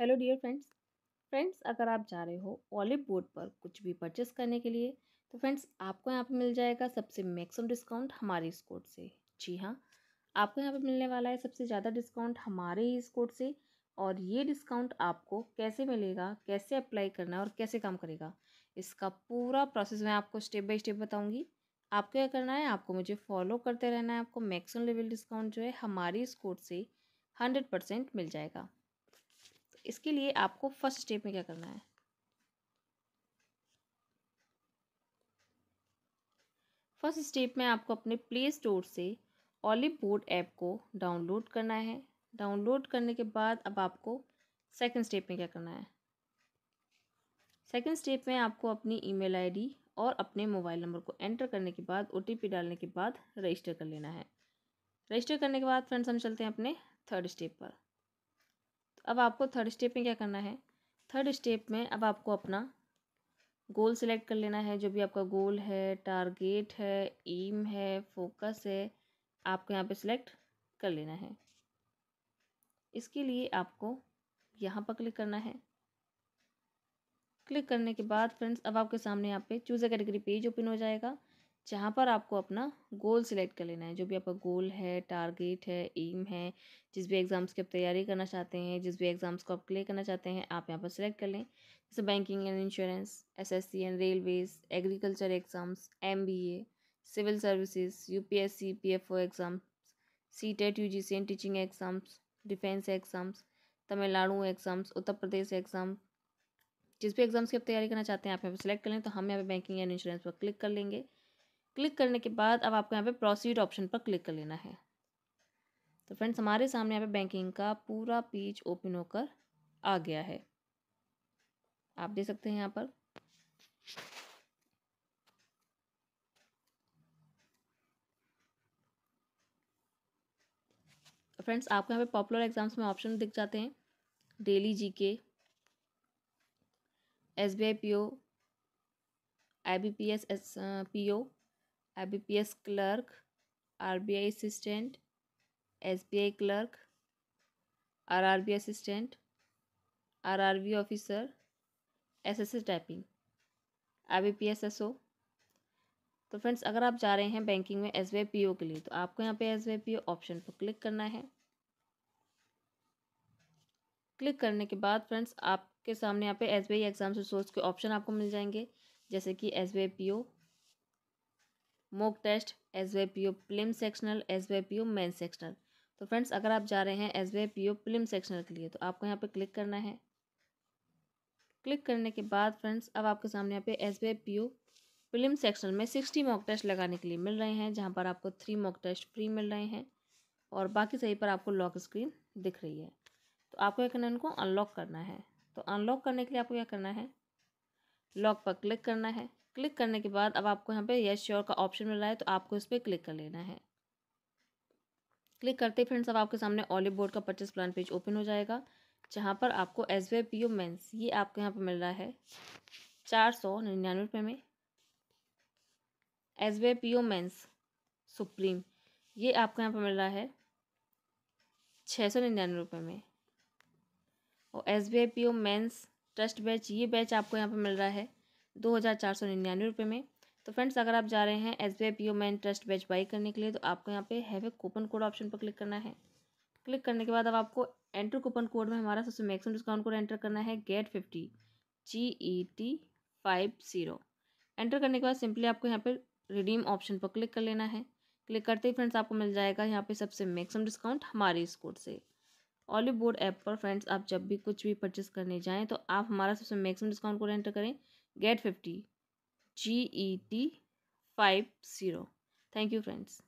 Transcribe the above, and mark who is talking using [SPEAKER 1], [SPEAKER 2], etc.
[SPEAKER 1] hello dear friends friends अगर आप जा रहे हो ऑलिव बोर्ड पर कुछ भी परचेस करने के लिए तो फ्रेंड्स आपको यहाँ पे मिल जाएगा सबसे मैक्सिमम डिस्काउंट हमारे इस कोड से जी हाँ आपको यहाँ पे मिलने वाला है सबसे ज़्यादा डिस्काउंट हमारे ही इस कोड से और ये डिस्काउंट आपको कैसे मिलेगा कैसे अप्लाई करना है और कैसे काम करेगा इसका पूरा प्रोसेस मैं आपको स्टेप बाई स्टेप बताऊँगी आपको क्या करना है आपको मुझे फॉलो करते रहना है आपको मैक्सिमम लेवल डिस्काउंट जो है हमारे इस कोड से हंड्रेड परसेंट मिल जाएगा इसके लिए आपको फर्स्ट स्टेप में क्या करना है फर्स्ट स्टेप में आपको अपने प्ले स्टोर से ऑलिव बोर्ड ऐप को डाउनलोड करना है डाउनलोड करने के बाद अब आपको सेकंड स्टेप में क्या करना है सेकंड स्टेप में आपको अपनी ईमेल आईडी और अपने मोबाइल नंबर को एंटर करने के बाद ओ डालने के बाद रजिस्टर कर लेना है रजिस्टर करने के बाद फ्रेंड्स हम चलते हैं अपने थर्ड स्टेप पर अब आपको थर्ड स्टेप में क्या करना है थर्ड स्टेप में अब आपको अपना गोल सेलेक्ट कर लेना है जो भी आपका गोल है टारगेट है एम है फोकस है आपको यहाँ पे सिलेक्ट कर लेना है इसके लिए आपको यहाँ पर क्लिक करना है क्लिक करने के बाद फ्रेंड्स अब आपके सामने यहाँ पे choose a category page open हो जाएगा जहाँ पर आपको अपना गोल सिलेक्ट कर लेना है जो भी आपका गोल है टारगेट है एम है जिस भी एग्ज़ाम्स की आप तैयारी करना चाहते हैं जिस भी एग्ज़ाम्स को आप क्लियर करना चाहते हैं आप यहाँ पर सिलेक्ट कर लें जैसे banking and insurance SSC and railways agriculture exams MBA civil services F O exams C TET U G C and teaching exams defence exams Tamil Nadu exams Uttar Pradesh exam जिस भी एग्ज़ाम्स की आप तैयारी करना चाहते हैं आप यहाँ पर सिलेक्ट कर लें तो हम यहाँ पर बैंकिंग एंड इंश्योरेंस पर क्लिक कर लेंगे क्लिक करने के बाद अब आपको यहाँ पे प्रोसीड ऑप्शन पर क्लिक कर लेना है तो फ्रेंड्स हमारे सामने यहाँ पे बैंकिंग का पूरा पेज ओपन होकर आ गया है आप देख सकते हैं यहाँ पर फ्रेंड्स तो आपको यहाँ पे पॉपुलर एग्जाम्स में ऑप्शन दिख जाते हैं daily G K S B I P O I B P S S P O IBPS clerk RBI assistant SBI clerk RRB assistant RRB officer SSC typing IBPS SO तो friends अगर आप जा रहे हैं banking में S के लिए तो आपको यहाँ पे एस ऑप्शन पर क्लिक करना है क्लिक करने के बाद फ्रेंड्स आपके सामने यहाँ पे एस एग्ज़ाम रिसोर्स के ऑप्शन आपको मिल जाएंगे जैसे कि S O mock test S Y P O prelim sectional S Y P O main sectional तो फ्रेंड्स अगर आप जा रहे हैं S Y P O prelim sectional के लिए तो आपको यहाँ पे क्लिक करना है क्लिक करने के बाद फ्रेंड्स अब आपके सामने यहाँ पे S Y P O prelim sectional में सिक्सटी मॉक टेस्ट लगाने के लिए मिल रहे हैं जहाँ पर आपको थ्री मॉक टेस्ट फ्री मिल रहे हैं और बाकी सही पर आपको लॉक स्क्रीन दिख रही है तो आपको क्या करना है उनको अनलॉक करना है तो अनलॉक करने के लिए आपको क्या करना है लॉक पर क्लिक करना है क्लिक करने के बाद अब आपको यहाँ पे यस श्योर का ऑप्शन मिल रहा है तो आपको इस पर क्लिक कर लेना है क्लिक करते फ्रेंड्स अब आपके सामने ऑलिव बोर्ड का परचेस प्लान पेज ओपन हो जाएगा जहाँ पर आपको S B P O mains ये आपको यहाँ पर मिल रहा है चार सौ निन्यानवे रुपये में S B P O mains supreme ये आपको यहाँ पर मिल रहा है छः सौ निन्यानवे रुपये में और S V I P O mains trust batch ये बैच आपको यहाँ पर मिल रहा है दो हज़ार चार सौ निन्यानवे रुपये में तो फ्रेंड्स अगर आप जा रहे हैं S B I P O main trust batch buy करने के लिए तो आपको यहाँ पे have a coupon code option पर क्लिक करना है क्लिक करने के बाद अब आपको एंटर कूपन कोड में हमारा सबसे मैक्सिमम डिस्काउंट कोड एंटर करना है get fifty G E T five zero enter करने के बाद सिंपली आपको यहाँ पर रिडीम ऑप्शन पर क्लिक कर लेना है क्लिक करते ही फ्रेंड्स आपको मिल जाएगा यहाँ पे सबसे मैक्सिमम डिस्काउंट हमारे इस कोड से ऑलिव बोर्ड ऐप पर फ्रेंड्स आप जब भी कुछ भी परचेस करने जाएँ तो आप हमारा सबसे मैक्सिमम डिस्काउंट कोड एंटर करें get 50 get 50 thank you friends